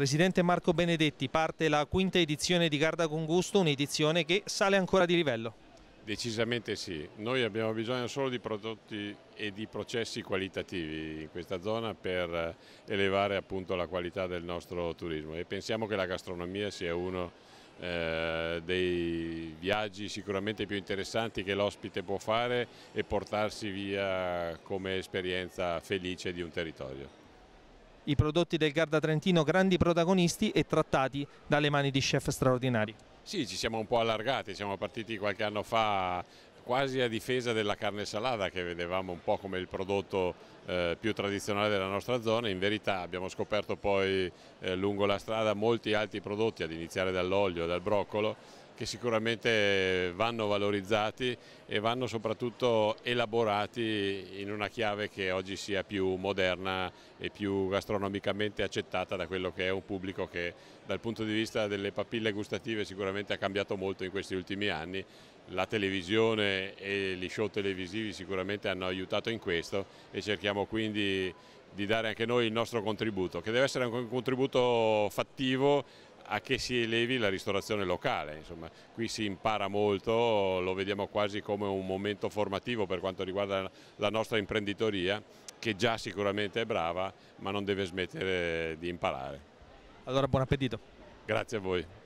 Presidente Marco Benedetti, parte la quinta edizione di Garda con Gusto, un'edizione che sale ancora di livello. Decisamente sì, noi abbiamo bisogno solo di prodotti e di processi qualitativi in questa zona per eh, elevare appunto la qualità del nostro turismo e pensiamo che la gastronomia sia uno eh, dei viaggi sicuramente più interessanti che l'ospite può fare e portarsi via come esperienza felice di un territorio i prodotti del Garda Trentino grandi protagonisti e trattati dalle mani di chef straordinari. Sì, ci siamo un po' allargati, siamo partiti qualche anno fa quasi a difesa della carne salata che vedevamo un po' come il prodotto eh, più tradizionale della nostra zona, in verità abbiamo scoperto poi eh, lungo la strada molti altri prodotti ad iniziare dall'olio, e dal broccolo che sicuramente vanno valorizzati e vanno soprattutto elaborati in una chiave che oggi sia più moderna e più gastronomicamente accettata da quello che è un pubblico che dal punto di vista delle papille gustative sicuramente ha cambiato molto in questi ultimi anni la televisione e gli show televisivi sicuramente hanno aiutato in questo e cerchiamo quindi di dare anche noi il nostro contributo, che deve essere un contributo fattivo a che si elevi la ristorazione locale. Insomma, qui si impara molto, lo vediamo quasi come un momento formativo per quanto riguarda la nostra imprenditoria che già sicuramente è brava ma non deve smettere di imparare. Allora buon appetito. Grazie a voi.